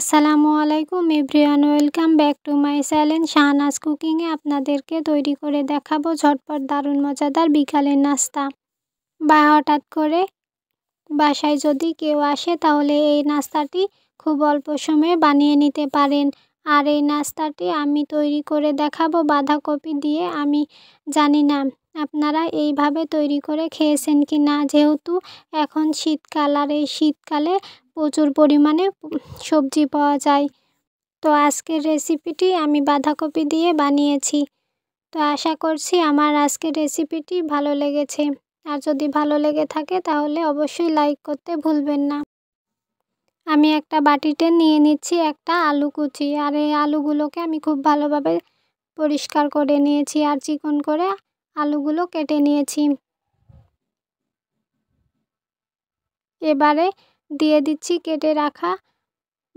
আসসালামু আলাইকুম everyone welcome back to my channel Shahnaz কুকিংয়ে আপনাদেরকে তৈরি করে দেখাবো ঝটপট দারুণ মজাদার বিকালের নাস্তা বা হঠাৎ করে বাসায় যদি কেউ আসে তাহলে এই নাস্তাটি খুব অল্প সময়ে বানিয়ে নিতে পারেন আর এই নাস্তাটি আমি তৈরি করে দেখাবো বাঁধাকপি দিয়ে আমি জানি না আপনারা এইভাবে তৈরি করে খেয়েছেন কি না যেহেতু এখন শীতকাল আর এই শীতকালে প্রচুর পরিমাণে সবজি পাওয়া যায় তো আজকের রেসিপিটি আমি বাঁধাকপি দিয়ে বানিয়েছি তো আশা করছি আমার আজকের রেসিপিটি ভালো লেগেছে আর যদি ভালো লেগে থাকে তাহলে অবশ্যই লাইক করতে ভুলবেন না আমি একটা বাটিতে নিয়ে নিচ্ছি একটা আলু কুচি আর এই আলুগুলোকে আমি খুব ভালোভাবে পরিষ্কার করে নিয়েছি আর চিকন করে আলুগুলো কেটে নিয়েছি এবারে দিয়ে দিচ্ছি কেটে রাখা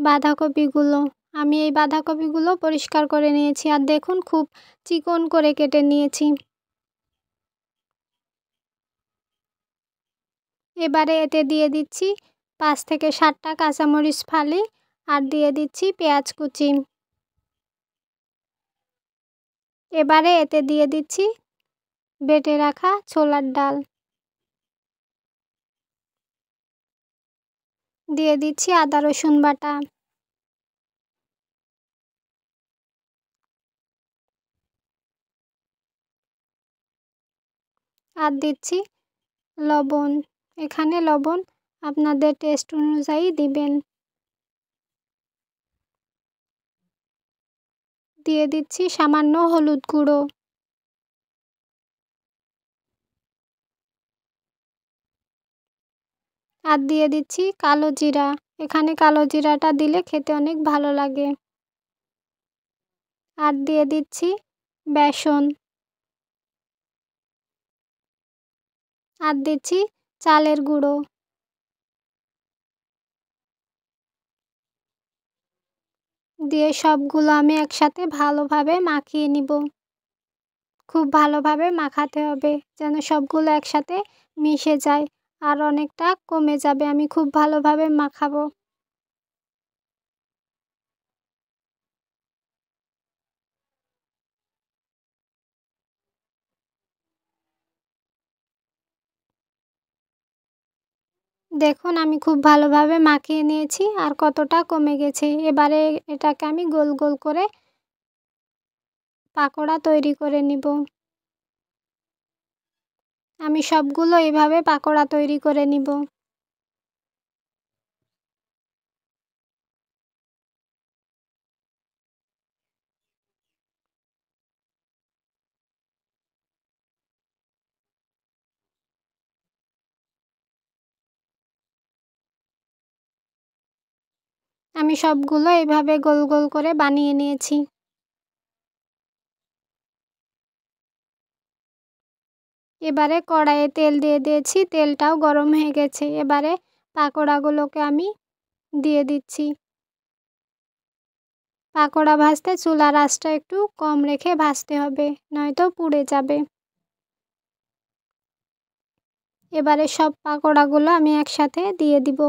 বাঁধাকপিগুলো আমি এই বাঁধাকপিগুলো পরিষ্কার করে নিয়েছি আর দেখুন খুব চিকন করে কেটে নিয়েছি এবারে এতে দিয়ে দিচ্ছি পাঁচ থেকে সাতটা কাঁচামরিচ ফালি আর দিয়ে দিচ্ছি পেঁয়াজ কুচি এবারে এতে দিয়ে দিচ্ছি বেটে রাখা ছোলার ডাল দিয়ে দিচ্ছি আদা রসুন বাটা আর দিচ্ছি লবণ এখানে লবণ আপনাদের টেস্ট অনুযায়ী দিবেন দিয়ে দিচ্ছি সামান্য হলুদ গুঁড়ো আর দিয়ে দিচ্ছি কালো জিরা এখানে কালো জিরাটা দিলে খেতে অনেক ভালো লাগে আর দিয়ে দিচ্ছি বেসন আর দিচ্ছি চালের গুঁড়ো দিয়ে সবগুলো আমি একসাথে ভালোভাবে মাখিয়ে নিব খুব ভালোভাবে মাখাতে হবে যেন সবগুলো একসাথে মিশে যায় আর অনেকটা কমে যাবে আমি খুব ভালোভাবে মাখাবো দেখুন আমি খুব ভালোভাবে মাখিয়ে নিয়েছি আর কতটা কমে গেছে এবারে এটাকে আমি গোল গোল করে পাকোড়া তৈরি করে নিব আমি সবগুলো এভাবে পাকোড়া তৈরি করে নিব আমি সবগুলো এভাবে গোল গোল করে বানিয়ে নিয়েছি এবারে কড়াইয়ে তেল দিয়ে দিয়েছি তেলটাও গরম হয়ে গেছে এবারে পাকোড়াগুলোকে আমি দিয়ে দিচ্ছি পাকোড়া ভাজতে চুলার আঁচটা একটু কম রেখে ভাজতে হবে নয়তো পুড়ে যাবে এবারে সব পাকোড়াগুলো আমি একসাথে দিয়ে দিব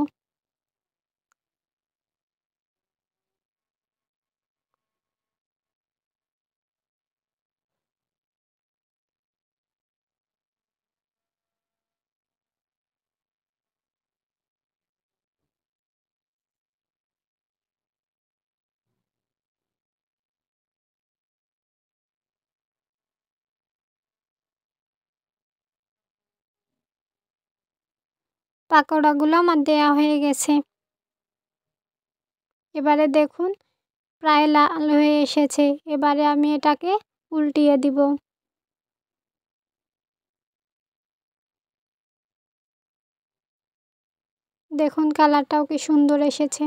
পাকোড়াগুলো আমার দেয়া হয়ে গেছে এবারে দেখুন প্রায় লাল হয়ে এসেছে এবারে আমি এটাকে উল্টিয়ে দিব দেখুন কালারটাও কি সুন্দর এসেছে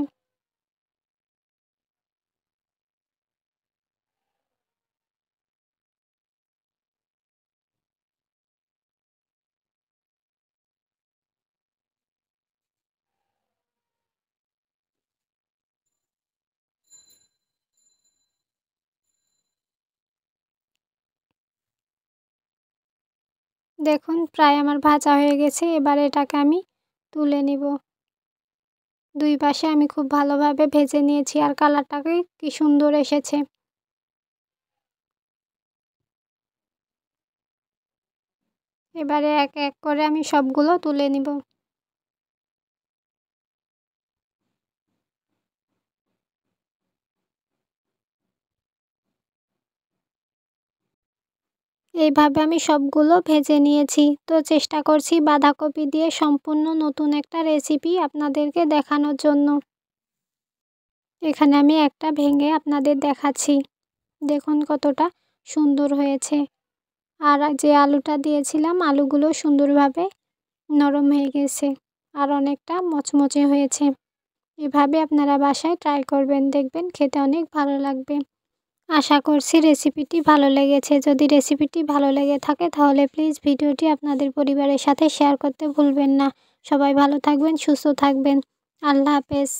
দেখুন প্রায় আমার ভাজা হয়ে গেছে এবার এটাকে আমি তুলে নিব দুই পাশে আমি খুব ভালোভাবে ভেজে নিয়েছি আর কালারটাকে কি সুন্দর এসেছে এবারে এক এক করে আমি সবগুলো তুলে নিব এইভাবে আমি সবগুলো ভেজে নিয়েছি তো চেষ্টা করছি বাঁধাকপি দিয়ে সম্পূর্ণ নতুন একটা রেসিপি আপনাদেরকে দেখানোর জন্য এখানে আমি একটা ভেঙে আপনাদের দেখাচ্ছি দেখুন কতটা সুন্দর হয়েছে আর যে আলুটা দিয়েছিলাম আলুগুলো সুন্দরভাবে নরম হয়ে গেছে আর অনেকটা মচমচে হয়েছে এভাবে আপনারা বাসায় ট্রাই করবেন দেখবেন খেতে অনেক ভালো লাগবে আশা করছি রেসিপিটি ভালো লেগেছে যদি রেসিপিটি ভালো লেগে থাকে তাহলে প্লিজ ভিডিওটি আপনাদের পরিবারের সাথে শেয়ার করতে ভুলবেন না সবাই ভালো থাকবেন সুস্থ থাকবেন আল্লাহ হাফেজ